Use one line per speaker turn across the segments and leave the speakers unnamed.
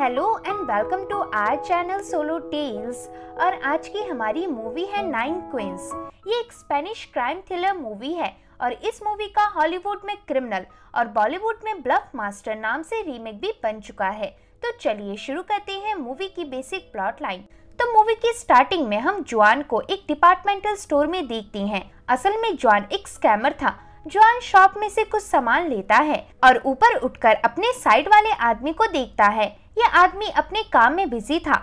Hello and welcome to our channel Solo Tales और आज की हमारी मूवी है नाइन क्वींस ये एक स्पेनिश क्राइम थ्रिलर मूवी है और इस मूवी का हॉलीवुड में क्रिमिनल और बॉलीवुड में ब्लफ मास्टर नाम से रीमेक भी बन चुका है तो चलिए शुरू करते हैं मूवी की बेसिक प्लॉट लाइन तो मूवी की स्टार्टिंग में हम जुआन को एक डिपार्टमेंटल स्टोर में देखते हैं असल में जुआन एक स्कैमर था जुआन शॉप में से कुछ सामान लेता है और ऊपर उठकर अपने साइड वाले आदमी को देखता है यह आदमी अपने काम में बिजी था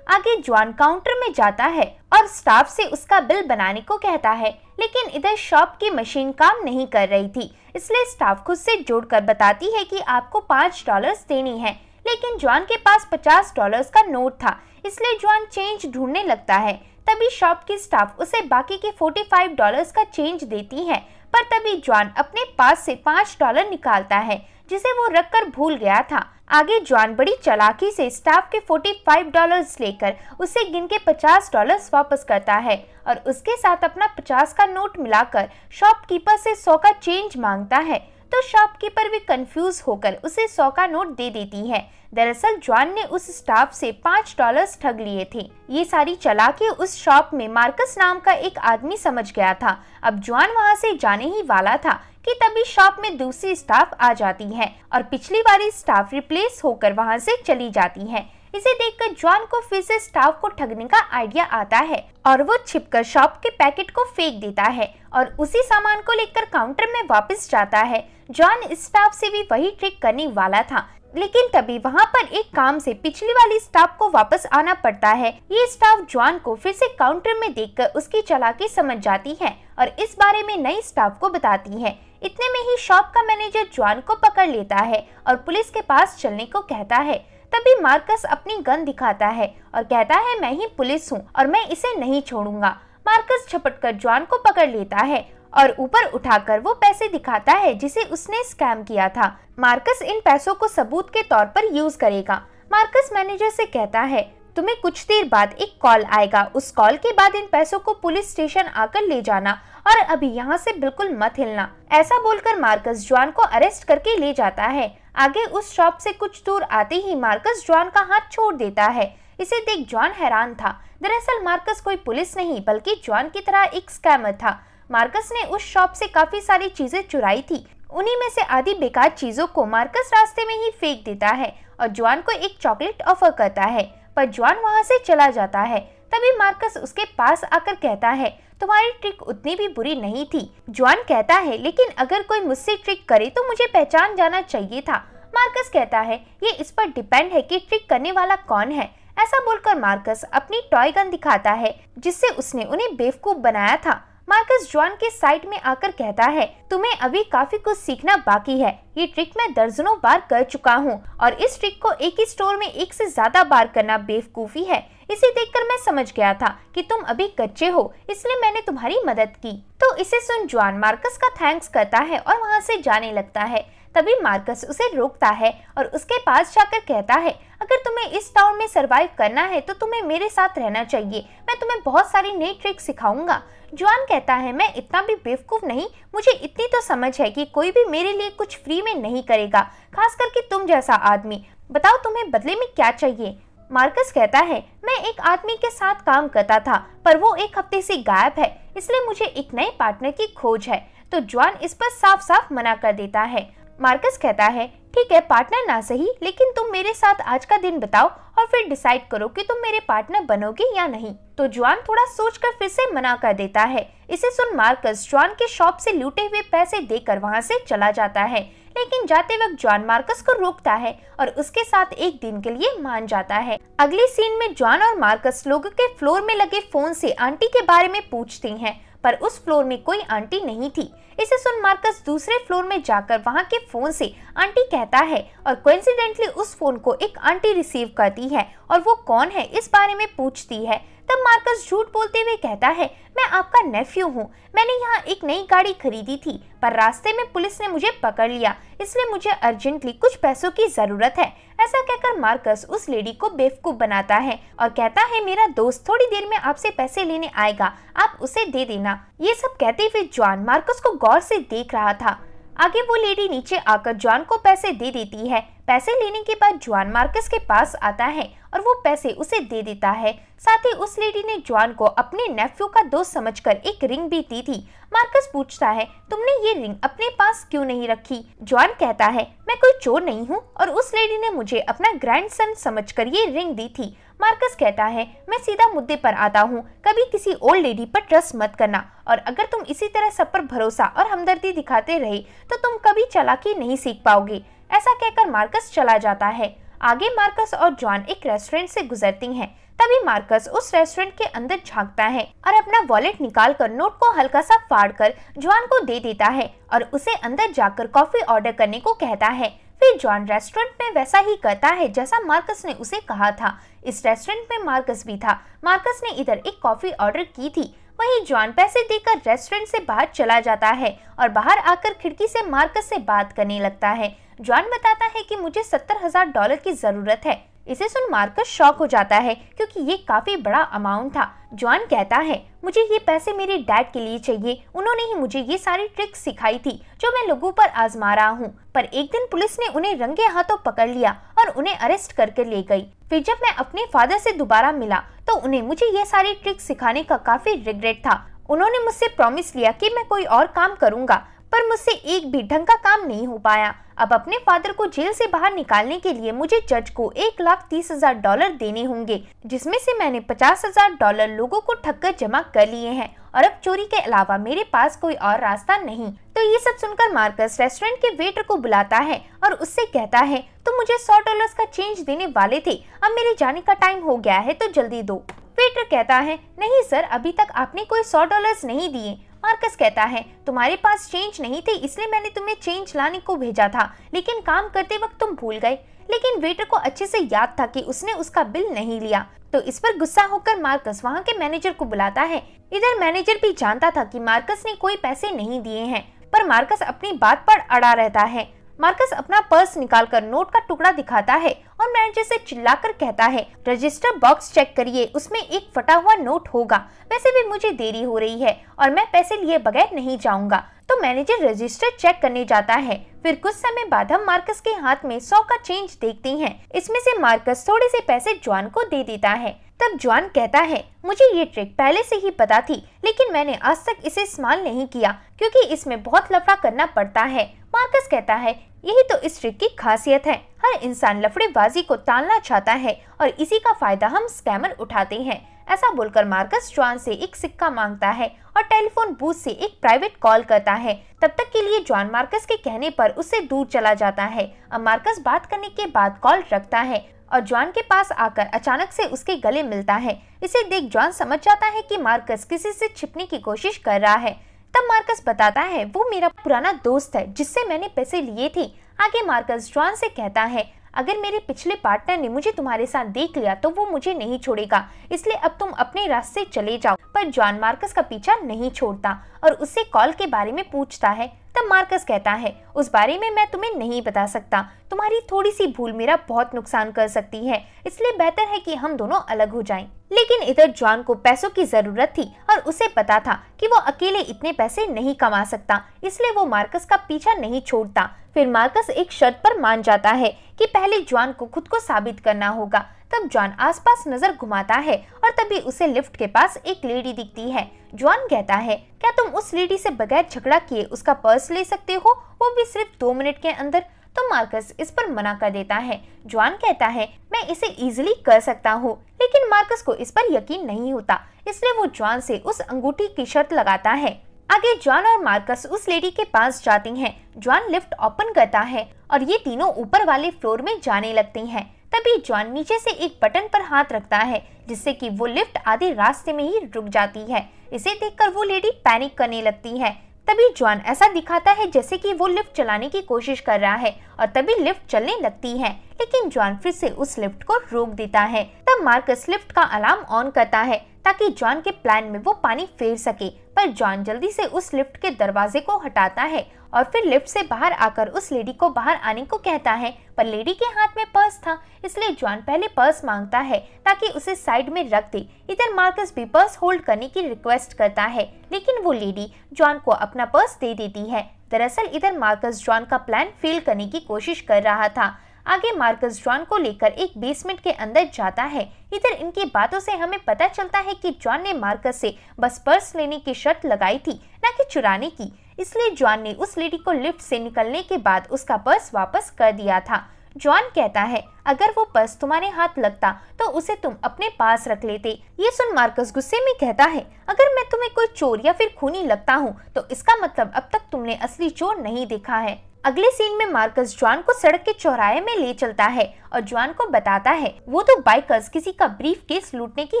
आगे जॉन काउंटर में जाता है और स्टाफ से उसका बिल बनाने को कहता है लेकिन इधर शॉप की मशीन काम नहीं कर रही थी इसलिए स्टाफ खुद से जोड़ कर बताती है कि आपको पाँच डॉलर देनी है लेकिन जॉन के पास पचास डॉलर का नोट था इसलिए जॉन चेंज ढूंढने लगता है तभी शॉप की स्टाफ उसे बाकी के फोर्टी फाइव का चेंज देती है पर तभी जॉन अपने पास से पाँच डॉलर निकालता है जिसे वो रखकर भूल गया था आगे जॉन बड़ी चलाकी से स्टाफ के 45 डॉलर्स लेकर उसे गिन के 50 डॉलर्स वापस करता है और उसके साथ अपना 50 का नोट मिलाकर शॉपकीपर से 100 का चेंज मांगता है तो शॉपकीपर भी कंफ्यूज होकर उसे 100 का नोट दे देती है दरअसल जॉन ने उस स्टाफ से पाँच डॉलर्स ठग लिए थे ये सारी चलाकी उस शॉप में मार्कस नाम का एक आदमी समझ गया था अब जॉन वहाँ से जाने ही वाला था कि तभी शॉप में दूसरी स्टाफ आ जाती है और पिछली वाली स्टाफ रिप्लेस होकर वहाँ से चली जाती है इसे देखकर जॉन को फिर से स्टाफ को ठगने का आइडिया आता है और वो छिपकर शॉप के पैकेट को फेंक देता है और उसी सामान को लेकर काउंटर में वापस जाता है जॉन स्टाफ से भी वही ट्रिक करने वाला था लेकिन तभी वहाँ पर एक काम से पिछली वाली स्टाफ को वापस आना पड़ता है ये स्टाफ जॉन को फिर से काउंटर में देखकर उसकी चलाकी समझ जाती है और इस बारे में नई स्टाफ को बताती है इतने में ही शॉप का मैनेजर जॉन को पकड़ लेता है और पुलिस के पास चलने को कहता है तभी मार्कस अपनी गन दिखाता है और कहता है मैं ही पुलिस हूँ और मैं इसे नहीं छोड़ूंगा मार्कस झपट कर जॉन को पकड़ लेता है और ऊपर उठाकर वो पैसे दिखाता है जिसे उसने स्कैम किया था मार्कस इन पैसों को सबूत के तौर पर यूज करेगा मार्कस मैनेजर से कहता है तुम्हें कुछ देर बाद एक कॉल आएगा उस कॉल के बाद इन पैसों को पुलिस स्टेशन आकर ले जाना और अभी यहाँ से बिल्कुल मत हिलना ऐसा बोलकर मार्कस जॉन को अरेस्ट करके ले जाता है आगे उस शॉप से कुछ दूर आते ही मार्कस जॉन का हाथ छोड़ देता है इसे देख जॉन हैरान था दरअसल मार्कस कोई पुलिस नहीं बल्कि जॉन की तरह एक स्कैमर था मार्कस ने उस शॉप से काफी सारी चीजें चुराई थी उन्हीं में से आधी बेकार चीजों को मार्कस रास्ते में ही फेंक देता है और जॉन को एक चॉकलेट ऑफर करता है पर जॉन वहाँ से चला जाता है तभी मार्कस उसके पास आकर कहता है तुम्हारी ट्रिक उतनी भी बुरी नहीं थी जॉन कहता है लेकिन अगर कोई मुझसे ट्रिक करे तो मुझे पहचान जाना चाहिए था मार्कस कहता है ये इस पर डिपेंड है कि ट्रिक करने वाला कौन है ऐसा बोलकर मार्कस अपनी टॉय गन दिखाता है जिससे उसने उन्हें बेवकूफ बनाया था मार्कस जॉन के साइट में आकर कहता है तुम्हें अभी काफी कुछ सीखना बाकी है ये ट्रिक मैं दर्जनों बार कर चुका हूँ और इस ट्रिक को एक ही स्टोर में एक से ज्यादा बार करना बेवकूफी है इसे देखकर मैं समझ गया था कि तुम अभी कच्चे हो इसलिए मैंने तुम्हारी मदद की तो इसे सुन जॉन मार्कस का थैंक्स करता है और वहाँ से जाने लगता है तभी मार्कस उसे रोकता है और उसके पास जाकर कहता है अगर तुम्हें इस टाउन में सरवाइव करना है तो तुम्हें मेरे साथ रहना चाहिए मैं तुम्हें बहुत सारी नई ट्रिक सिखाऊंगा जुआन कहता है मैं इतना भी बेवकूफ़ नहीं मुझे इतनी तो समझ है कि कोई भी मेरे लिए कुछ फ्री में नहीं करेगा खास करके तुम जैसा आदमी बताओ तुम्हें बदले में क्या चाहिए मार्कस कहता है मैं एक आदमी के साथ काम करता था पर वो एक हफ्ते से गायब है इसलिए मुझे एक नए पार्टनर की खोज है तो जॉन इस पर साफ साफ मना कर देता है मार्कस कहता है ठीक है पार्टनर ना सही लेकिन तुम मेरे साथ आज का दिन बताओ और फिर डिसाइड करो कि तुम मेरे पार्टनर बनोगे या नहीं तो जुआन थोड़ा सोचकर फिर से मना कर देता है इसे सुन मार्कस जुआन के शॉप से लूटे हुए पैसे देकर वहाँ से चला जाता है लेकिन जाते वक्त जॉन मार्कस को रोकता है और उसके साथ एक दिन के लिए मान जाता है अगले सीन में जॉन और मार्कस लोग के फ्लोर में लगे फोन से आंटी के बारे में पूछते हैं पर उस फ्लोर में कोई आंटी नहीं थी इसे सुन मार्कस दूसरे फ्लोर में जाकर वहां के फोन से आंटी कहता है और कोइंसिडेंटली उस फोन को एक आंटी रिसीव करती है और वो कौन है इस बारे में पूछती है तब मार्कस झूठ बोलते हुए कहता है मैं आपका नेफ्यू हूँ मैंने यहाँ एक नई गाड़ी खरीदी थी पर रास्ते में पुलिस ने मुझे पकड़ लिया इसलिए मुझे अर्जेंटली कुछ पैसों की जरूरत है ऐसा कहकर मार्कस उस लेडी को बेवकूफ बनाता है और कहता है मेरा दोस्त थोड़ी देर में आपसे पैसे लेने आएगा आप उसे दे देना ये सब कहते हुए जॉन मार्कस को गौर से देख रहा था आगे वो लेडी नीचे आकर जॉन को पैसे दे देती है पैसे लेने के बाद जॉन मार्कस के पास आता है और वो पैसे उसे दे देता है साथ ही उस लेडी ने जॉन को अपने नेफ्यू का दोस्त समझकर एक रिंग भी दी थी मार्कस पूछता है तुमने ये रिंग अपने पास क्यों नहीं रखी जॉन कहता है मैं कोई चोर नहीं हूँ और उस लेडी ने मुझे अपना ग्रैंडसन समझकर ये रिंग दी थी मार्कस कहता है मैं सीधा मुद्दे पर आता हूँ कभी किसी ओल्ड लेडी पर ट्रस्ट मत करना और अगर तुम इसी तरह सब पर भरोसा और हमदर्दी दिखाते रहे तो तुम कभी चलाकी नहीं सीख पाओगे ऐसा कहकर मार्कस चला जाता है आगे मार्कस और जॉन एक रेस्टोरेंट से गुजरती हैं। तभी मार्कस उस रेस्टोरेंट के अंदर झांकता है और अपना वॉलेट निकाल कर नोट को हल्का सा फाड़ कर जॉन को दे देता है और उसे अंदर जाकर कॉफी ऑर्डर करने को कहता है फिर जॉन रेस्टोरेंट में वैसा ही करता है जैसा मार्कस ने उसे कहा था इस रेस्टोरेंट में मार्कस भी था मार्कस ने इधर एक कॉफ़ी ऑर्डर की थी वहीं जॉन पैसे देकर रेस्टोरेंट से बाहर चला जाता है और बाहर आकर खिड़की से मार्कस से बात करने लगता है जॉन बताता है कि मुझे सत्तर हजार डॉलर की ज़रूरत है इसे सुन मार्कस शॉक हो जाता है क्योंकि ये काफी बड़ा अमाउंट था जॉन कहता है मुझे ये पैसे मेरे डैड के लिए चाहिए उन्होंने ही मुझे ये सारी ट्रिक्स सिखाई थी जो मैं लोगों पर आजमा रहा हूँ पर एक दिन पुलिस ने उन्हें रंगे हाथों पकड़ लिया और उन्हें अरेस्ट करके ले गई फिर जब मैं अपने फादर से दोबारा मिला तो उन्हें मुझे ये सारी ट्रिक्स सिखाने का काफी रिग्रेट था उन्होंने मुझसे प्रॉमिस लिया कि मैं कोई और काम करूंगा पर मुझसे एक भी ढंग का काम नहीं हो पाया अब अपने फादर को जेल से बाहर निकालने के लिए मुझे जज को एक लाख तीस हजार डॉलर देने होंगे जिसमें से मैंने पचास हजार डॉलर लोगों को ठगकर जमा कर लिए हैं और अब चोरी के अलावा मेरे पास कोई और रास्ता नहीं तो ये सब सुनकर मार्कस रेस्टोरेंट के वेटर को बुलाता है और उससे कहता है तुम तो मुझे सौ डॉलर का चेंज देने वाले थे अब मेरे जाने का टाइम हो गया है तो जल्दी दो वेटर कहता है नहीं सर अभी तक आपने कोई सौ डॉलर नहीं दिए मार्कस कहता है तुम्हारे पास चेंज नहीं थे इसलिए मैंने तुम्हें चेंज लाने को भेजा था लेकिन काम करते वक्त तुम भूल गए लेकिन वेटर को अच्छे से याद था कि उसने उसका बिल नहीं लिया तो इस पर गुस्सा होकर मार्कस वहाँ के मैनेजर को बुलाता है इधर मैनेजर भी जानता था कि मार्कस ने कोई पैसे नहीं दिए हैं पर मार्कस अपनी बात पर अड़ा रहता है मार्कस अपना पर्स निकालकर नोट का टुकड़ा दिखाता है और मैनेजर से चिल्लाकर कहता है रजिस्टर बॉक्स चेक करिए उसमें एक फटा हुआ नोट होगा वैसे भी मुझे देरी हो रही है और मैं पैसे लिए बगैर नहीं जाऊंगा तो मैनेजर रजिस्टर चेक करने जाता है फिर कुछ समय बाद हम मार्कस के हाथ में सौ का चेंज देखते हैं इसमें से मार्कस थोड़े से पैसे जॉन को दे देता है तब जॉन कहता है मुझे ये ट्रिक पहले से ही पता थी लेकिन मैंने आज तक इसे इस्तेमाल नहीं किया क्योंकि इसमें बहुत लफड़ा करना पड़ता है मार्कस कहता है यही तो इस ट्रिक की खासियत है हर इंसान लफड़ेबाजी को टालना चाहता है और इसी का फायदा हम स्कैमर उठाते हैं ऐसा बोलकर मार्कस जॉन से एक सिक्का मांगता है और टेलीफोन बूथ से एक प्राइवेट कॉल करता है तब तक के लिए जॉन मार्कस के कहने पर उससे दूर चला जाता है अब मार्कस बात करने के बाद कॉल रखता है और जॉन के पास आकर अचानक से उसके गले मिलता है इसे देख जॉन समझ जाता है कि मार्कस किसी से छिपने की कोशिश कर रहा है तब मार्कस बताता है वो मेरा पुराना दोस्त है जिससे मैंने पैसे लिए थे आगे मार्कस जॉन से कहता है अगर मेरे पिछले पार्टनर ने मुझे तुम्हारे साथ देख लिया तो वो मुझे नहीं छोड़ेगा इसलिए अब तुम अपने रास्ते चले जाओ पर जॉन मार्कस का पीछा नहीं छोड़ता और उससे कॉल के बारे में पूछता है तब मार्कस कहता है उस बारे में मैं तुम्हें नहीं बता सकता तुम्हारी थोड़ी सी भूल मेरा बहुत नुकसान कर सकती है इसलिए बेहतर है कि हम दोनों अलग हो जाएं। लेकिन इधर जॉन को पैसों की जरूरत थी और उसे पता था कि वो अकेले इतने पैसे नहीं कमा सकता इसलिए वो मार्कस का पीछा नहीं छोड़ता फिर मार्कस एक शर्त पर मान जाता है कि पहले जॉन को खुद को साबित करना होगा तब जॉन आसपास नजर घुमाता है और तभी उसे लिफ्ट के पास एक लेडी दिखती है जॉन कहता है क्या तुम उस लेडी से बगैर झगड़ा किए उसका पर्स ले सकते हो वो भी सिर्फ दो मिनट के अंदर तो मार्कस इस पर मना कर देता है जॉन कहता है मैं इसे इजिली कर सकता हूँ लेकिन मार्कस को इस पर यकीन नहीं होता इसलिए वो जॉन से उस अंगूठी की शर्त लगाता है आगे जॉन और मार्कस उस लेडी के पास जाती हैं। जॉन लिफ्ट ओपन करता है और ये तीनों ऊपर वाले फ्लोर में जाने लगती हैं। तभी जॉन नीचे से एक बटन पर हाथ रखता है जिससे कि वो लिफ्ट आधे रास्ते में ही रुक जाती है इसे देखकर वो लेडी पैनिक करने लगती है तभी जॉन ऐसा दिखाता है जैसे कि वो लिफ्ट चलाने की कोशिश कर रहा है और तभी लिफ्ट चलने लगती है लेकिन जॉन फिर से उस लिफ्ट को रोक देता है तब मार्कस लिफ्ट का अलार्म ऑन करता है ताकि जॉन के प्लान में वो पानी फेर सके पर जॉन जल्दी से उस लिफ्ट के दरवाजे को हटाता है और फिर लिफ्ट से बाहर आकर उस लेडी को बाहर आने को कहता है पर लेडी के हाथ में पर्स था इसलिए जॉन पहले पर्स मांगता है ताकि उसे साइड में रख दे इधर मार्कस भी पर्स होल्ड करने की रिक्वेस्ट करता है लेकिन वो लेडी जॉन को अपना पर्स दे देती है दरअसल इधर मार्कस जॉन का प्लान फेल करने की कोशिश कर रहा था आगे मार्कस जॉन को लेकर एक बेसमेंट के अंदर जाता है इधर इनकी बातों से हमें पता चलता है कि जॉन ने मार्कस से बस पर्स लेने की शर्त लगाई थी न कि चुराने की इसलिए जॉन ने उस लेडी को लिफ्ट से निकलने के बाद उसका पर्स वापस कर दिया था जॉन कहता है अगर वो पर्स तुम्हारे हाथ लगता तो उसे तुम अपने पास रख लेते ये सुन मार्कस गुस्से में कहता है अगर मैं तुम्हें कोई चोर या फिर खूनी लगता हूँ तो इसका मतलब अब तक तुमने असली चोर नहीं देखा है अगले सीन में मार्कस जॉन को सड़क के चौराहे में ले चलता है और जॉन को बताता है वो तो बाइकर्स किसी का ब्रीफ केस लूटने की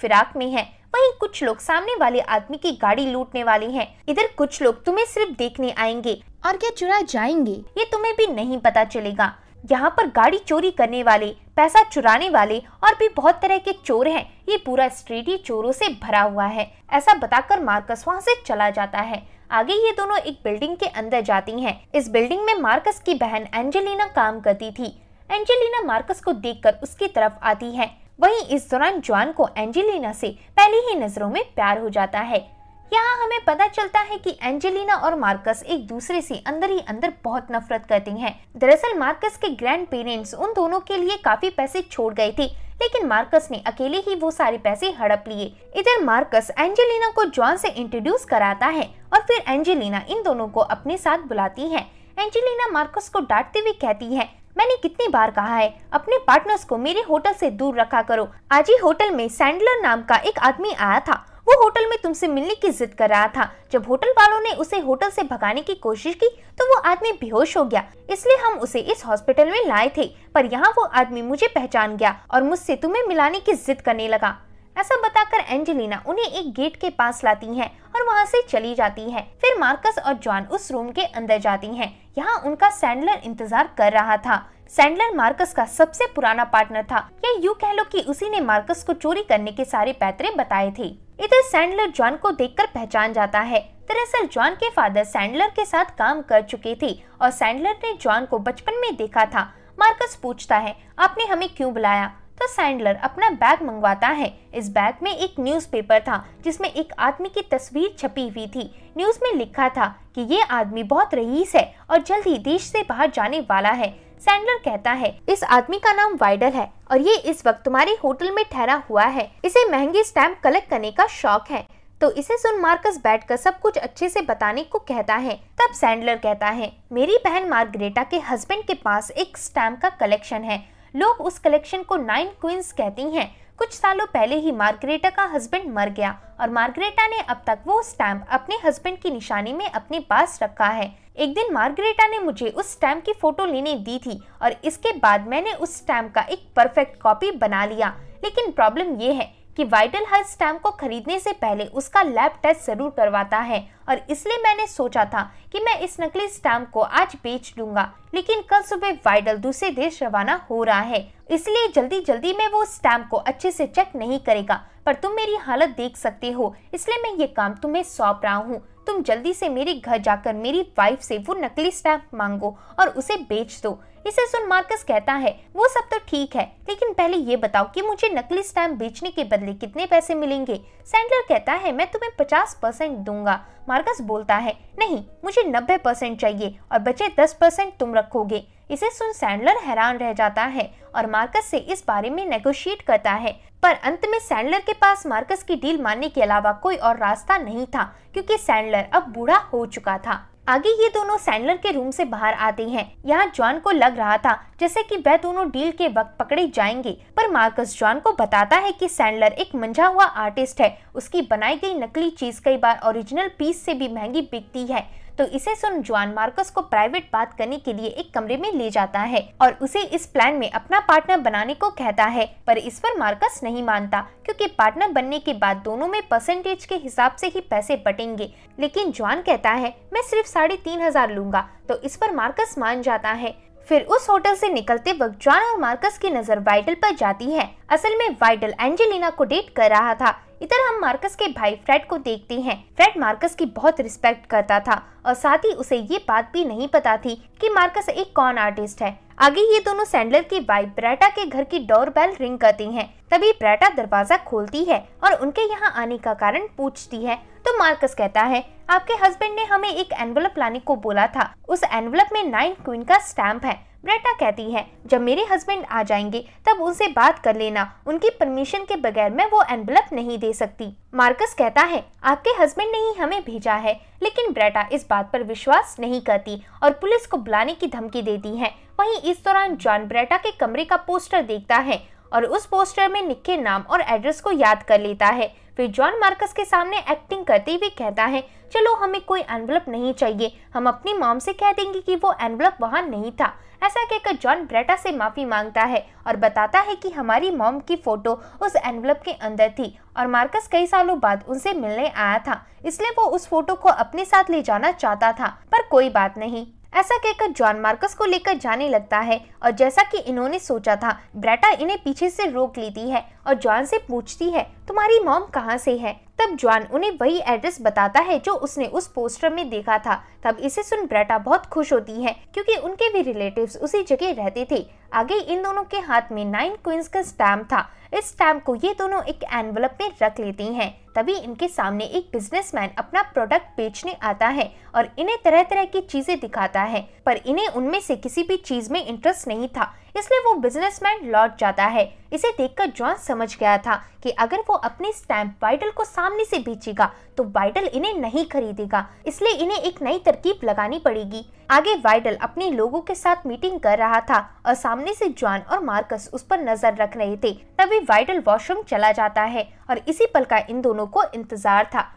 फिराक में है वहीं कुछ लोग सामने वाले आदमी की गाड़ी लूटने वाले हैं इधर कुछ लोग तुम्हें सिर्फ देखने आएंगे और क्या चुरा जाएंगे ये तुम्हें भी नहीं पता चलेगा यहाँ पर गाड़ी चोरी करने वाले पैसा चुराने वाले और भी बहुत तरह के चोर हैं ये पूरा स्ट्रीट ही चोरों से भरा हुआ है ऐसा बताकर मार्कस वहाँ से चला जाता है आगे ये दोनों एक बिल्डिंग के अंदर जाती हैं। इस बिल्डिंग में मार्कस की बहन एंजेलिना काम करती थी एंजेलिना मार्कस को देखकर उसकी तरफ आती है वहीं इस दौरान जॉन को एंजेलिना से पहले ही नजरों में प्यार हो जाता है यहाँ हमें पता चलता है कि एंजेलिना और मार्कस एक दूसरे से अंदर ही अंदर बहुत नफरत करते हैं दरअसल मार्कस के ग्रैंड पेरेंट्स उन दोनों के लिए काफी पैसे छोड़ गए थे लेकिन मार्कस ने अकेले ही वो सारे पैसे हड़प लिए इधर मार्कस एंजेलिना को जॉन से इंट्रोड्यूस कराता है और फिर एंजेलिना इन दोनों को अपने साथ बुलाती है एंजेलिना मार्कस को डांटते हुए कहती है मैंने कितनी बार कहा है अपने पार्टनर्स को मेरे होटल से दूर रखा करो आज ही होटल में सैंडलर नाम का एक आदमी आया था वो होटल में तुमसे मिलने की जिद कर रहा था जब होटल वालों ने उसे होटल से भगाने की कोशिश की तो वो आदमी बेहोश हो गया इसलिए हम उसे इस हॉस्पिटल में लाए थे पर यहाँ वो आदमी मुझे पहचान गया और मुझसे तुम्हें मिलाने की जिद करने लगा ऐसा बताकर एंजेलिना उन्हें एक गेट के पास लाती हैं और वहाँ से चली जाती हैं। फिर मार्कस और जॉन उस रूम के अंदर जाती हैं। यहाँ उनका सैंडलर इंतजार कर रहा था सैंडलर मार्कस का सबसे पुराना पार्टनर था या यू कह लो की उसी ने मार्कस को चोरी करने के सारे पैतरे बताए थे इधर सैंडलर जॉन को देखकर पहचान जाता है दरअसल जॉन के फादर सैंडलर के साथ काम कर चुके थे और सैंडलर ने जॉन को बचपन में देखा था मार्कस पूछता है आपने हमें क्यों बुलाया तो सैंडलर अपना बैग मंगवाता है इस बैग में एक न्यूज़पेपर था जिसमें एक आदमी की तस्वीर छपी हुई थी न्यूज़ में लिखा था कि ये आदमी बहुत रईस है और जल्द ही देश से बाहर जाने वाला है सैंडलर कहता है इस आदमी का नाम वाइडल है और ये इस वक्त तुम्हारे होटल में ठहरा हुआ है इसे महंगे स्टैम्प कलेक्ट करने का शौक है तो इसे सुन मार्कस बैठकर सब कुछ अच्छे से बताने को कहता है तब सैंडलर कहता है मेरी बहन मार्गरेटा के हस्बैंड के पास एक स्टैम्प का कलेक्शन है लोग उस कलेक्शन को नाइन क्वींस कहती हैं कुछ सालों पहले ही मार्गरेटा का हस्बैंड मर गया और मार्गरेटा ने अब तक वो स्टैम्प अपने हस्बैंड की निशानी में अपने पास रखा है एक दिन मार्गरेटा ने मुझे उस स्टैम्प की फोटो लेने दी थी और इसके बाद मैंने उस स्टैम्प का एक परफेक्ट कॉपी बना लिया लेकिन प्रॉब्लम यह है कि वाइटल हर स्टैम्प को खरीदने से पहले उसका लैब टेस्ट जरूर करवाता है और इसलिए मैंने सोचा था कि मैं इस नकली स्टैम्प को आज बेच दूंगा लेकिन कल सुबह वाइडल दूसरे देश रवाना हो रहा है इसलिए जल्दी जल्दी में वो स्टैम्प को अच्छे से चेक नहीं करेगा पर तुम मेरी हालत देख सकते हो इसलिए मैं ये काम तुम्हें सौंप रहा हूँ तुम जल्दी से मेरे घर जाकर मेरी वाइफ से वो नकली स्टैम्प मांगो और उसे बेच दो इसे सुन मार्कस कहता है वो सब तो ठीक है लेकिन पहले ये बताओ कि मुझे नकली स्टैम्प बेचने के बदले कितने पैसे मिलेंगे सैंडलर कहता है मैं तुम्हें पचास परसेंट दूंगा मार्कस बोलता है नहीं मुझे 90 परसेंट चाहिए और बचे 10 परसेंट तुम रखोगे इसे सुन सैंडलर हैरान रह जाता है और मार्कस से इस बारे में नेगोशिएट करता है पर अंत में सैंडलर के पास मार्कस की डील मानने के अलावा कोई और रास्ता नहीं था क्योंकि सैंडलर अब बूढ़ा हो चुका था आगे ये दोनों सैंडलर के रूम से बाहर आते हैं यहाँ जॉन को लग रहा था जैसे कि वह दोनों डील के वक्त पकड़े जाएंगे पर मार्कस जॉन को बताता है कि सैंडलर एक मंझा हुआ आर्टिस्ट है उसकी बनाई गई नकली चीज कई बार ओरिजिनल पीस से भी महंगी बिकती है तो इसे सुन जुआन मार्कस को प्राइवेट बात करने के लिए एक कमरे में ले जाता है और उसे इस प्लान में अपना पार्टनर बनाने को कहता है पर इस पर मार्कस नहीं मानता क्योंकि पार्टनर बनने के बाद दोनों में परसेंटेज के हिसाब से ही पैसे बटेंगे लेकिन जुआन कहता है मैं सिर्फ साढ़े तीन हजार लूंगा तो इस पर मार्कस मान जाता है फिर उस होटल से निकलते वक्त जॉन और मार्कस की नजर वाइडल पर जाती है असल में वाइडल एंजेलिना को डेट कर रहा था इधर हम मार्कस के भाई फ्रेड को देखते हैं फ्रेड मार्कस की बहुत रिस्पेक्ट करता था और साथ ही उसे ये बात भी नहीं पता थी कि मार्कस एक कौन आर्टिस्ट है आगे ये दोनों सैंडलर की वाइफ ब्रेटा के घर की डोरबेल रिंग करती हैं। तभी ब्रेटा दरवाजा खोलती है और उनके यहाँ आने का कारण पूछती है तो मार्कस कहता है आपके हस्बैंड ने हमें एक एनवलप लाने को बोला था उस एनवलप में नाइन क्वीन का स्टैम्प है ब्रेटा कहती है जब मेरे हस्बैंड आ जाएंगे तब उनसे बात कर लेना उनकी परमिशन के बगैर मैं वो एनवलप नहीं दे सकती मार्कस कहता है आपके हस्बैंड ने ही हमें भेजा है लेकिन ब्रेटा इस बात पर विश्वास नहीं करती और पुलिस को बुलाने की धमकी देती है वहीं इस दौरान जॉन ब्रेटा के कमरे का पोस्टर देखता है और उस पोस्टर में निक के नाम और एड्रेस को याद कर लेता है फिर जॉन मार्कस के सामने एक्टिंग करते हुए कहता है चलो हमें कोई एनवलप नहीं चाहिए हम अपनी मॉम से कह देंगे कि वो एनवलप वहाँ नहीं था ऐसा कहकर जॉन ब्रेटा से माफ़ी मांगता है और बताता है कि हमारी मॉम की फ़ोटो उस एनवलप के अंदर थी और मार्कस कई सालों बाद उनसे मिलने आया था इसलिए वो उस फोटो को अपने साथ ले जाना चाहता था पर कोई बात नहीं ऐसा कहकर जॉन मार्कस को लेकर जाने लगता है और जैसा कि इन्होंने सोचा था ब्रेटा इन्हें पीछे से रोक लेती है और जॉन से पूछती है तुम्हारी मॉम कहाँ से है तब जॉन उन्हें वही एड्रेस बताता है जो उसने उस पोस्टर में देखा था तब इसे सुन ब्रेटा बहुत खुश होती है क्योंकि उनके भी रिलेटिव्स उसी जगह रहते थे आगे इन दोनों के हाथ में नाइन क्वींस का स्टैम्प था इस स्टैम्प को ये दोनों एक एनवलप में रख लेती हैं तभी इनके सामने एक बिजनेसमैन अपना प्रोडक्ट बेचने आता है और इन्हें तरह तरह की चीजें दिखाता है पर इन्हें उनमें से किसी भी चीज में इंटरेस्ट नहीं था इसलिए वो बिजनेसमैन लौट जाता है इसे देखकर जॉन समझ गया था कि अगर वो अपनी स्टैंप बाइडल को सामने से बेचेगा तो बाइडल इन्हें नहीं खरीदेगा इसलिए इन्हें एक नई तरकीब लगानी पड़ेगी आगे वाइडल अपने लोगों के साथ मीटिंग कर रहा था और सामने से जॉन और मार्कस उस पर नजर रख रहे थे तभी वाइडल वॉशरूम चला जाता है और इसी पल का इन दोनों को इंतजार था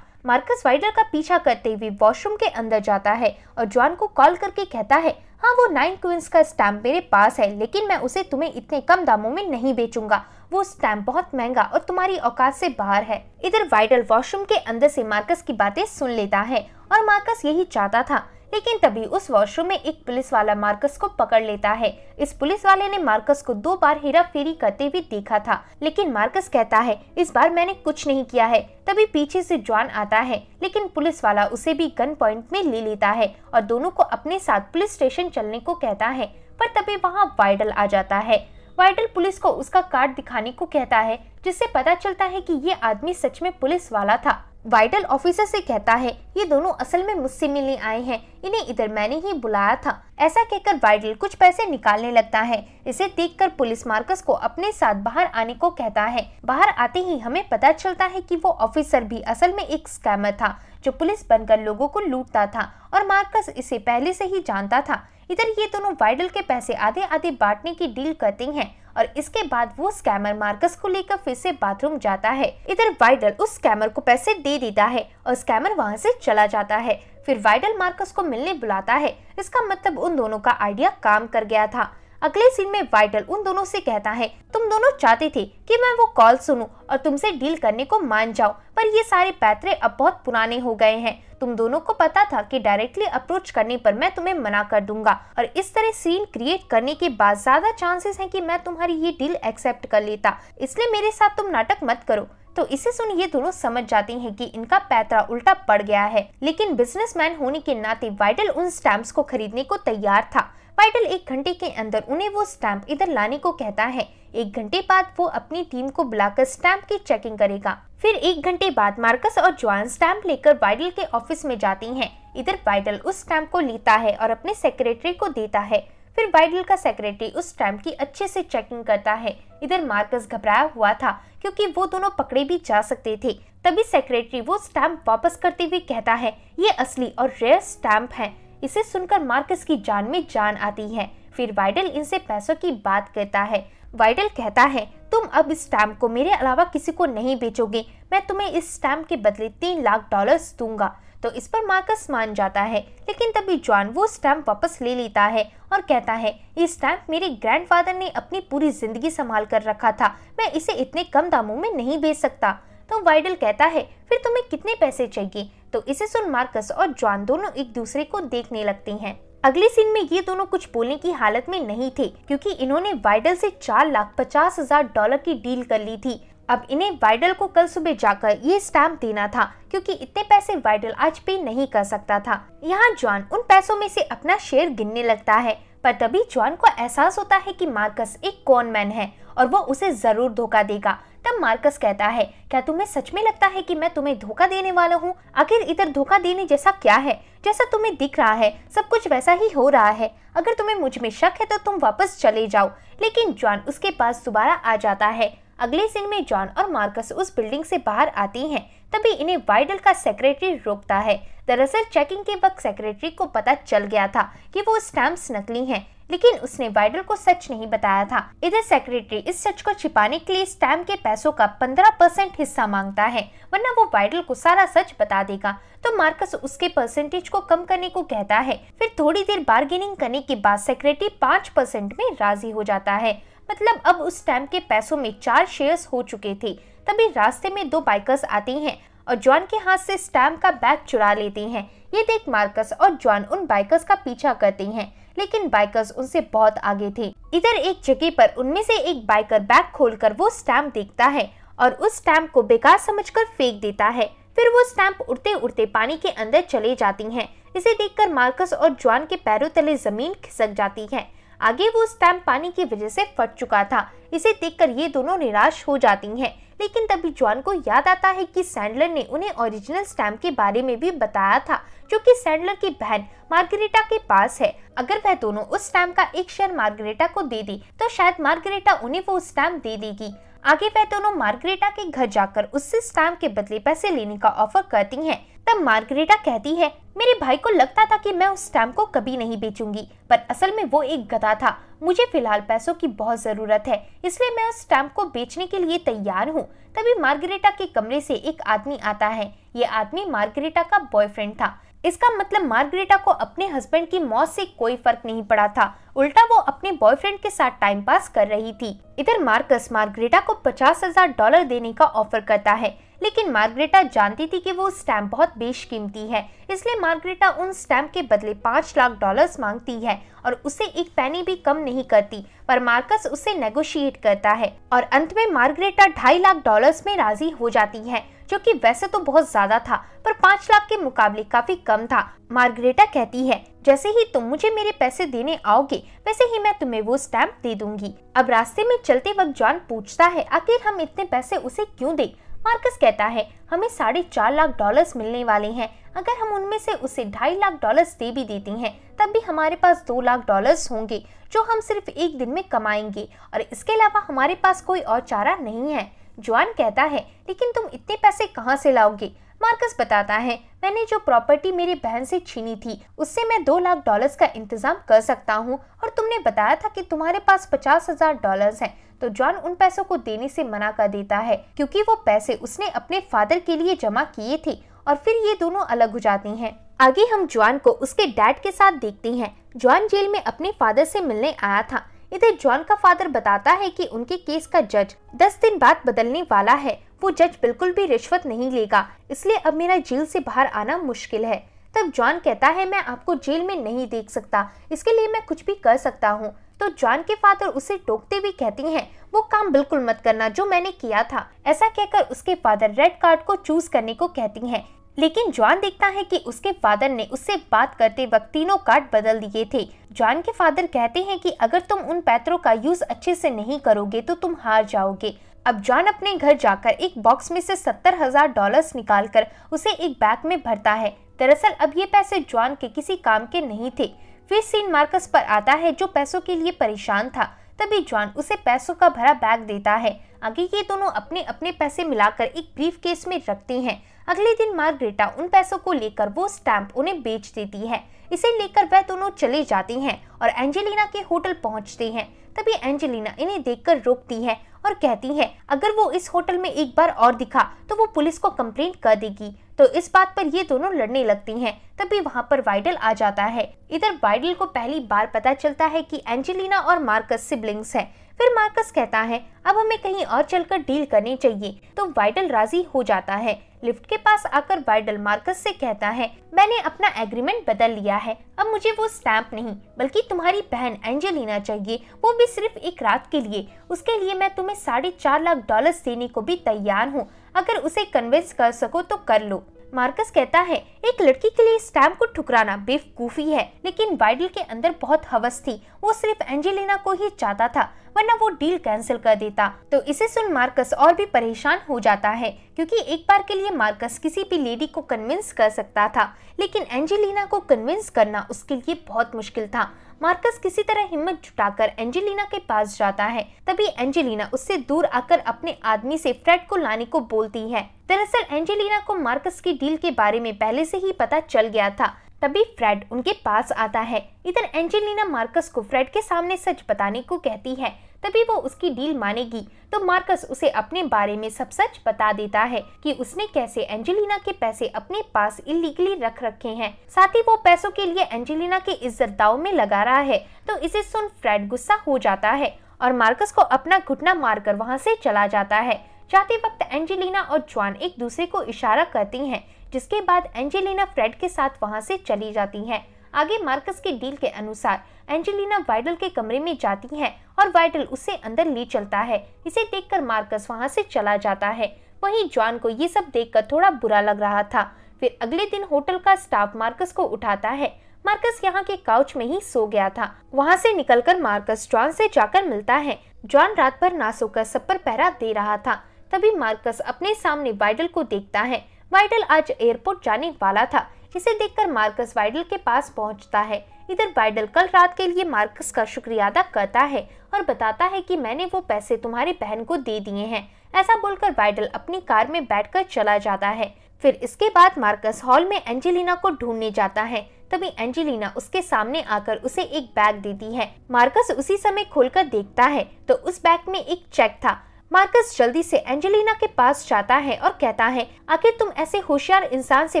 मार्कस वाइडर का पीछा करते हुए वॉशरूम के अंदर जाता है और जॉन को कॉल करके कहता है हाँ वो नाइन क्वींस का स्टैम्प मेरे पास है लेकिन मैं उसे तुम्हें इतने कम दामों में नहीं बेचूंगा वो स्टैम्प बहुत महंगा और तुम्हारी औकात से बाहर है इधर वाइडल वॉशरूम के अंदर से मार्कस की बातें सुन लेता है और मार्कस यही चाहता था लेकिन तभी उस वॉशरूम में एक पुलिस वाला मार्कस को पकड़ लेता है इस पुलिस वाले ने मार्कस को दो बार हेरा फेरी करते हुए देखा था लेकिन मार्कस कहता है इस बार मैंने कुछ नहीं किया है तभी पीछे से जॉन आता है लेकिन पुलिस वाला उसे भी गन पॉइंट में ले लेता है और दोनों को अपने साथ पुलिस स्टेशन चलने को कहता है पर तभी वहाँ वाइडल आ जाता है वाइडल पुलिस को उसका कार्ड दिखाने को कहता है जिससे पता चलता है कि ये आदमी सच में पुलिस वाला था वाइटल ऑफिसर से कहता है ये दोनों असल में मुझसे मिलने आए हैं इन्हें इधर मैंने ही बुलाया था ऐसा कहकर वाइटल कुछ पैसे निकालने लगता है इसे देखकर पुलिस मार्कस को अपने साथ बाहर आने को कहता है बाहर आते ही हमें पता चलता है कि वो ऑफिसर भी असल में एक स्कैमर था जो पुलिस बनकर लोगो को लूटता था और मार्कस इसे पहले से ही जानता था इधर ये दोनों वाइडल के पैसे आधे आधे बांटने की डील करते हैं और इसके बाद वो स्कैमर मार्कस को लेकर फिर से बाथरूम जाता है इधर वाइडल उस स्कैमर को पैसे दे देता है और स्कैमर वहाँ से चला जाता है फिर वाइडल मार्कस को मिलने बुलाता है इसका मतलब उन दोनों का आइडिया काम कर गया था अगले सीन में वाइटल उन दोनों से कहता है तुम दोनों चाहते थे कि मैं वो कॉल सुनूं और तुमसे डील करने को मान जाऊं पर ये सारे पैतरे अब बहुत पुराने हो गए हैं तुम दोनों को पता था कि डायरेक्टली अप्रोच करने पर मैं तुम्हें मना कर दूंगा और इस तरह सीन क्रिएट करने के बाद ज्यादा चांसेस हैं कि मैं तुम्हारी ये डील एक्सेप्ट कर लेता इसलिए मेरे साथ तुम नाटक मत करो तो इसे सुन ये दोनों समझ जाते हैं कि इनका पैतरा उल्टा पड़ गया है लेकिन बिजनेसमैन होने के नाते वाइडल उन स्टैम्प्स को खरीदने को तैयार था वाइडल एक घंटे के अंदर उन्हें वो स्टैम्प इधर लाने को कहता है एक घंटे बाद वो अपनी टीम को बुलाकर स्टैम्प की चेकिंग करेगा फिर एक घंटे बाद मार्कस और जॉन स्टैम्प लेकर वाइडल के ऑफिस में जाती हैं। इधर वाइडल उस स्टैम्प को लेता है और अपने सेक्रेटरी को देता है फिर वाइडल का सेक्रेटरी उस स्टैम्प की अच्छे से चेकिंग करता है इधर मार्कस घबराया हुआ था क्योंकि वो दोनों पकड़े भी जा सकते थे तभी सेक्रेटरी वो स्टैम्प वापस करते हुए कहता है ये असली और रेयर स्टैम्प है इसे सुनकर मार्कस की जान में जान आती है फिर वाइडल इनसे पैसों की बात करता है वाइडल कहता है तुम अब इस स्टैम्प को मेरे अलावा किसी को नहीं बेचोगे मैं तुम्हें इस स्टैम्प के बदले तीन लाख डॉलर्स दूंगा तो इस पर मार्कस मान जाता है लेकिन तभी जॉन वो स्टैम्प वापस ले लेता है और कहता है ये स्टैम्प मेरे ग्रैंडफादर ने अपनी पूरी जिंदगी संभाल कर रखा था मैं इसे इतने कम दामों में नहीं बेच सकता तो वाइडल कहता है फिर तुम्हें कितने पैसे चाहिए तो इसे सुन मार्कस और जॉन दोनों एक दूसरे को देखने लगती हैं अगले सीन में ये दोनों कुछ बोलने की हालत में नहीं थे क्योंकि इन्होंने वाइडल से चार लाख पचास हजार डॉलर की डील कर ली थी अब इन्हें वाइडल को कल सुबह जाकर ये स्टैम्प देना था क्योंकि इतने पैसे वाइडल आज पे नहीं कर सकता था यहाँ जॉन उन पैसों में से अपना शेयर गिनने लगता है पर तभी जॉन को एहसास होता है कि मार्कस एक कौन मैन है और वो उसे जरूर धोखा देगा तब मार्कस कहता है क्या तुम्हें सच में लगता है कि मैं तुम्हें धोखा देने वाला हूँ आखिर इधर धोखा देने जैसा क्या है जैसा तुम्हें दिख रहा है सब कुछ वैसा ही हो रहा है अगर तुम्हें मुझ में शक है तो तुम वापस चले जाओ लेकिन जॉन उसके पास दोबारा आ जाता है अगले सीन में जॉन और मार्कस उस बिल्डिंग से बाहर आती हैं तभी इन्हें वाइडल का सेक्रेटरी रोकता है दरअसल चेकिंग के वक्त सेक्रेटरी को पता चल गया था कि वो स्टैम्प्स नकली हैं लेकिन उसने वाइडल को सच नहीं बताया था इधर सेक्रेटरी इस सच को छिपाने के लिए स्टैम्प के पैसों का 15 परसेंट हिस्सा मांगता है वरना वो वाइडल को सारा सच बता देगा तो मार्कस उसके परसेंटेज को कम करने को कहता है फिर थोड़ी देर बार्गेनिंग करने के बाद सेक्रेटरी पाँच परसेंट में राजी हो जाता है मतलब अब उस स्टैम्प के पैसों में चार शेयर्स हो चुके थे तभी रास्ते में दो बाइकर्स आती हैं और जॉन के हाथ से स्टैम्प का बैग चुरा लेती हैं ये देख मार्कस और जॉन उन बाइकर्स का पीछा करते हैं लेकिन बाइकर्स उनसे बहुत आगे थे इधर एक जगह पर उनमें से एक बाइकर बैग खोलकर वो स्टैम्प देखता है और उस स्टैम्प को बेकार समझकर फेंक देता है फिर वो स्टैम्प उड़ते उड़ते पानी के अंदर चले जाती हैं इसे देखकर मार्कस और जॉन के पैरों तले जमीन खिसक जाती है आगे वो स्टैम्प पानी की वजह से फट चुका था इसे देखकर ये दोनों निराश हो जाती हैं लेकिन तभी जॉन को याद आता है कि सैंडलर ने उन्हें ओरिजिनल स्टैम्प के बारे में भी बताया था जो कि सैंडलर की बहन मार्गरेटा के पास है अगर वह दोनों उस स्टैम्प का एक शेयर मार्गरेटा को दे दे तो शायद मार्गरेटा उन्हें वो स्टैम्प दे देगी आगे वह दोनों मार्गरेटा के घर जाकर उससे स्टैम्प के बदले पैसे लेने का ऑफर करती हैं। तब मार्गरेटा कहती है मेरे भाई को लगता था कि मैं उस स्टैम्प को कभी नहीं बेचूंगी पर असल में वो एक गधा था मुझे फिलहाल पैसों की बहुत ज़रूरत है इसलिए मैं उस स्टैम्प को बेचने के लिए तैयार हूँ तभी मार्गरेटा के कमरे से एक आदमी आता है ये आदमी मार्गरेटा का बॉयफ्रेंड था इसका मतलब मार्गरेटा को अपने हस्बैंड की मौत से कोई फर्क नहीं पड़ा था उल्टा वो अपने बॉयफ्रेंड के साथ टाइम पास कर रही थी इधर मार्कस मार्गरेटा को पचास हजार डॉलर देने का ऑफर करता है लेकिन मार्गरेटा जानती थी कि वो स्टैम्प बहुत बेशकीमती है इसलिए मार्गरेटा उन स्टैम्प के बदले पाँच लाख डॉलर्स मांगती है और उसे एक पैनी भी कम नहीं करती पर मार्कस उसे नेगोशिएट करता है और अंत में मार्गरेटा ढाई लाख डॉलर्स में राजी हो जाती है जो कि वैसे तो बहुत ज्यादा था पर पाँच लाख के मुकाबले काफी कम था मार्गरेटा कहती है जैसे ही तुम मुझे मेरे पैसे देने आओगे वैसे ही मैं तुम्हें वो स्टैम्प दे दूंगी अब रास्ते में चलते वक्त जॉन पूछता है आखिर हम इतने पैसे उसे क्यों दे मार्कस कहता है हमें साढ़े चार लाख डॉलर्स मिलने वाले हैं अगर हम उनमें से उसे ढाई लाख डॉलर्स दे भी देते हैं तब भी हमारे पास दो लाख डॉलर्स होंगे जो हम सिर्फ एक दिन में कमाएंगे और इसके अलावा हमारे पास कोई और चारा नहीं है जॉन कहता है लेकिन तुम इतने पैसे कहाँ से लाओगे मार्कस बताता है मैंने जो प्रॉपर्टी मेरी बहन से छीनी थी उससे मैं दो लाख डॉलर्स का इंतजाम कर सकता हूँ और तुमने बताया था कि तुम्हारे पास पचास हजार डॉलर है तो जॉन उन पैसों को देने से मना कर देता है क्योंकि वो पैसे उसने अपने फादर के लिए जमा किए थे और फिर ये दोनों अलग हो जाती हैं। आगे हम जॉन को उसके डैड के साथ देखते हैं जॉन जेल में अपने फादर से मिलने आया था इधर जॉन का फादर बताता है कि उनके केस का जज दस दिन बाद बदलने वाला है वो जज बिल्कुल भी रिश्वत नहीं लेगा इसलिए अब मेरा जेल से बाहर आना मुश्किल है तब जॉन कहता है मैं आपको जेल में नहीं देख सकता इसके लिए मैं कुछ भी कर सकता हूँ तो जॉन के फादर उसे टोकते हुए कहती हैं वो काम बिल्कुल मत करना जो मैंने किया था ऐसा कहकर उसके फादर रेड कार्ड को चूज करने को कहती हैं लेकिन जॉन देखता है कि उसके फादर ने उससे बात करते वक्त तीनों कार्ड बदल दिए थे जॉन के फादर कहते हैं कि अगर तुम उन पैतरों का यूज अच्छे से नहीं करोगे तो तुम हार जाओगे अब जॉन अपने घर जाकर एक बॉक्स में से सत्तर हजार डॉलर निकाल कर उसे एक बैग में भरता है दरअसल अब ये पैसे जॉन के किसी काम के नहीं थे फिर सीन मार्कस पर आता है जो पैसों के लिए परेशान था तभी जॉन उसे पैसों का भरा बैग देता है आगे ये दोनों अपने अपने पैसे मिलाकर एक ब्रीफ केस में रखते हैं अगले दिन मार्ग्रेटा उन पैसों को लेकर वो स्टैंप उन्हें बेच देती है इसे लेकर वह दोनों चले जाते हैं और एंजेलिना के होटल पहुंचते हैं तभी एंजेलिना इन्हें देखकर रोकती है और कहती है अगर वो इस होटल में एक बार और दिखा तो वो पुलिस को कंप्लेंट कर देगी तो इस बात पर ये दोनों लड़ने लगती हैं तभी वहाँ पर वाइडल आ जाता है इधर वाइडल को पहली बार पता चलता है कि एंजेलिना और मार्कस सिबलिंग्स हैं फिर मार्कस कहता है अब हमें कहीं और चलकर डील करनी चाहिए तो वाइडल राजी हो जाता है लिफ्ट के पास आकर वाइडल मार्कस से कहता है मैंने अपना एग्रीमेंट बदल लिया है अब मुझे वो स्टैंप नहीं बल्कि तुम्हारी बहन एंजेलिना चाहिए वो भी सिर्फ एक रात के लिए उसके लिए मैं तुम्हें साढ़े चार लाख डॉलर देने को भी तैयार हूँ अगर उसे कन्विंस कर सको तो कर लो मार्कस कहता है एक लड़की के लिए स्टैम्प को ठुकराना बेवकूफी है लेकिन बाइडल के अंदर बहुत हवस थी वो सिर्फ एंजेलिना को ही चाहता था वरना वो डील कैंसिल कर देता तो इसे सुन मार्कस और भी परेशान हो जाता है क्योंकि एक बार के लिए मार्कस किसी भी लेडी को कन्विंस कर सकता था लेकिन एंजेलिना को कन्विंस करना उसके लिए बहुत मुश्किल था मार्कस किसी तरह हिम्मत जुटाकर एंजेलिना के पास जाता है तभी एंजेलिना उससे दूर आकर अपने आदमी से फ्रेड को लाने को बोलती है दरअसल एंजेलिना को मार्कस की डील के बारे में पहले से ही पता चल गया था तभी फ्रेड उनके पास आता है इधर एंजेलिना मार्कस को फ्रेड के सामने सच बताने को कहती है तभी वो उसकी डील मानेगी तो मार्कस उसे अपने बारे में सब सच बता देता है कि उसने कैसे एंजेलिना के पैसे अपने पास इलीगली रख रखे हैं साथ ही वो पैसों के लिए एंजेलिना के इज्जत दाव में लगा रहा है तो इसे सुन फ्रेड गुस्सा हो जाता है और मार्कस को अपना घुटना मारकर वहाँ से चला जाता है जाते वक्त एंजेलिना और जॉन एक दूसरे को इशारा करती हैं जिसके बाद एंजेलिना फ्रेड के साथ वहां से चली जाती हैं आगे मार्कस के डील के अनुसार एंजेलिना वाइडल के कमरे में जाती हैं और वाइडल उसे अंदर ले चलता है इसे देखकर मार्कस वहां से चला जाता है वहीं जॉन को ये सब देखकर थोड़ा बुरा लग रहा था फिर अगले दिन होटल का स्टाफ मार्कस को उठाता है मार्कस यहाँ के काउच में ही सो गया था वहाँ से निकलकर मार्कस जॉन से जाकर मिलता है जॉन रात भर ना सोकर सब पर पहरा दे रहा था तभी मार्कस अपने सामने वाइडल को देखता है वाइडल आज एयरपोर्ट जाने वाला था इसे देखकर मार्कस वाइडल के पास पहुंचता है इधर वाइडल कल रात के लिए मार्कस का शुक्रिया अदा करता है और बताता है कि मैंने वो पैसे तुम्हारी बहन को दे दिए हैं ऐसा बोलकर वाइडल अपनी कार में बैठकर चला जाता है फिर इसके बाद मार्कस हॉल में एंजेलिना को ढूंढने जाता है तभी एंजेलिना उसके सामने आकर उसे एक बैग देती है मार्कस उसी समय खोलकर देखता है तो उस बैग में एक चेक था मार्कस जल्दी से एंजेलिना के पास जाता है और कहता है आखिर तुम ऐसे होशियार इंसान से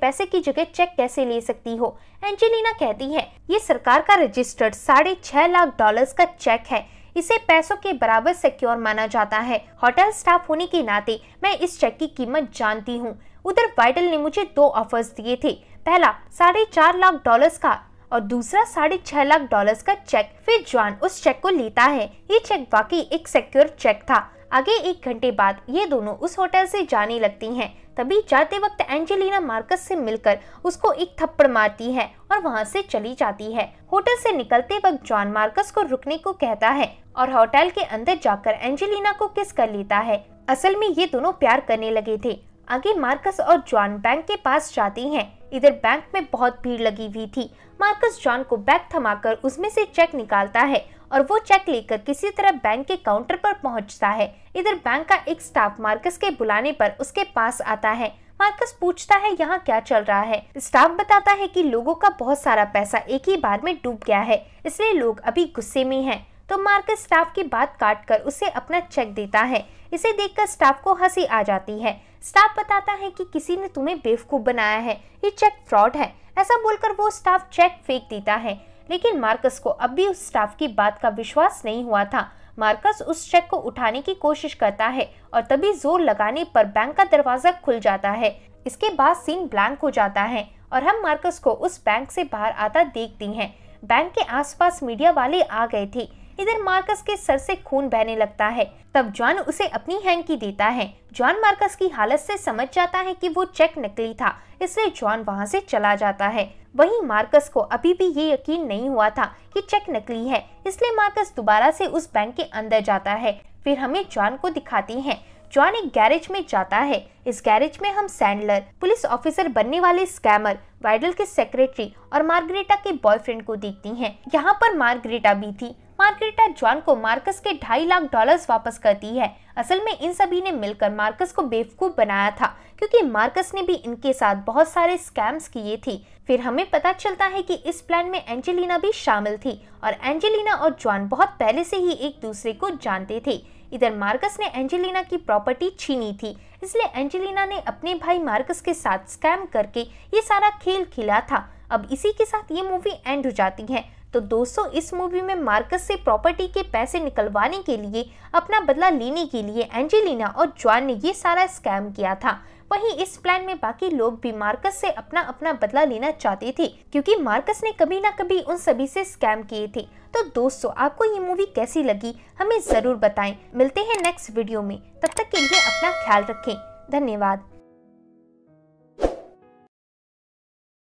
पैसे की जगह चेक कैसे ले सकती हो एंजेलिना कहती है ये सरकार का रजिस्टर्ड साढ़े छह लाख डॉलर्स का चेक है इसे पैसों के बराबर सिक्योर माना जाता है होटल स्टाफ होने के नाते मैं इस चेक की कीमत जानती हूँ उधर वाइडल ने मुझे दो ऑफर्स दिए थे पहला साढ़े चार लाख डॉलर्स का और दूसरा साढ़े छह लाख डॉलर्स का चेक फिर जॉन उस चेक को लेता है ये चेक बाकी एक सिक्योर चेक था आगे एक घंटे बाद ये दोनों उस होटल से जाने लगती हैं तभी जाते वक्त एंजेलिना मार्कस से मिलकर उसको एक थप्पड़ मारती है और वहाँ से चली जाती है होटल से निकलते वक्त जॉन मार्कस को रुकने को कहता है और होटल के अंदर जाकर एंजेलिना को किस कर लेता है असल में ये दोनों प्यार करने लगे थे आगे मार्कस और जॉन बैंक के पास जाती हैं इधर बैंक में बहुत भीड़ लगी हुई थी मार्कस जॉन को बैग थमाकर उसमें से चेक निकालता है और वो चेक लेकर किसी तरह बैंक के काउंटर पर पहुंचता है इधर बैंक का एक स्टाफ मार्कस के बुलाने पर उसके पास आता है मार्कस पूछता है यहाँ क्या चल रहा है स्टाफ बताता है कि लोगों का बहुत सारा पैसा एक ही बार में डूब गया है इसलिए लोग अभी गुस्से में हैं। तो मार्कस स्टाफ की बात काट कर उसे अपना चेक देता है इसे देखकर स्टाफ को हंसी आ जाती है स्टाफ बताता है कि किसी ने तुम्हें बेवकूफ़ बनाया है ये चेक फ्रॉड है ऐसा बोलकर वो स्टाफ चेक फेंक देता है लेकिन मार्कस को अब भी उस स्टाफ की बात का विश्वास नहीं हुआ था मार्कस उस चेक को उठाने की कोशिश करता है और तभी जोर लगाने पर बैंक का दरवाजा खुल जाता है इसके बाद सीन ब्लैंक हो जाता है और हम मार्कस को उस बैंक से बाहर आता देखती हैं बैंक के आसपास मीडिया वाले आ गए थे इधर मार्कस के सर से खून बहने लगता है तब जॉन उसे अपनी हैंकी देता है जॉन मार्कस की हालत से समझ जाता है कि वो चेक नकली था इसलिए जॉन वहाँ से चला जाता है वहीं मार्कस को अभी भी ये यकीन नहीं हुआ था कि चेक नकली है इसलिए मार्कस दोबारा से उस बैंक के अंदर जाता है फिर हमें जॉन को दिखाती है जॉन एक गैरेज में जाता है इस गैरेज में हम सैंडलर पुलिस ऑफिसर बनने वाले स्कैमर वाइडल के सेक्रेटरी और मार्गरेटा के बॉयफ्रेंड को देखती हैं। यहाँ पर मार्गरेटा भी थी मार्गरेटा जॉन को मार्कस के ढाई लाख डॉलर्स वापस कर दी है असल में इन सभी ने मिलकर मार्कस को बेवकूफ़ बनाया था क्योंकि मार्कस ने भी इनके साथ बहुत सारे स्कैम्स किए थे फिर हमें पता चलता है कि इस प्लान में एंजेलिना भी शामिल थी और एंजेलिना और जॉन बहुत पहले से ही एक दूसरे को जानते थे इधर मार्कस ने एंजेलिना की प्रॉपर्टी छीनी थी इसलिए एंजेलिना ने अपने भाई मार्कस के साथ स्कैम करके ये सारा खेल खिला था अब इसी के साथ ये मूवी एंड हो जाती है तो दोस्तों इस मूवी में मार्कस से प्रॉपर्टी के पैसे निकलवाने के लिए अपना बदला लेने के लिए एंजेलिना और जॉन ने ये सारा स्कैम किया था वहीं इस प्लान में बाकी लोग भी मार्कस से अपना अपना बदला लेना चाहते थे क्योंकि मार्कस ने कभी ना कभी उन सभी से स्कैम किए थे तो दोस्तों आपको ये मूवी कैसी लगी हमें ज़रूर बताएं मिलते हैं नेक्स्ट वीडियो में तब तक के लिए अपना ख्याल रखें धन्यवाद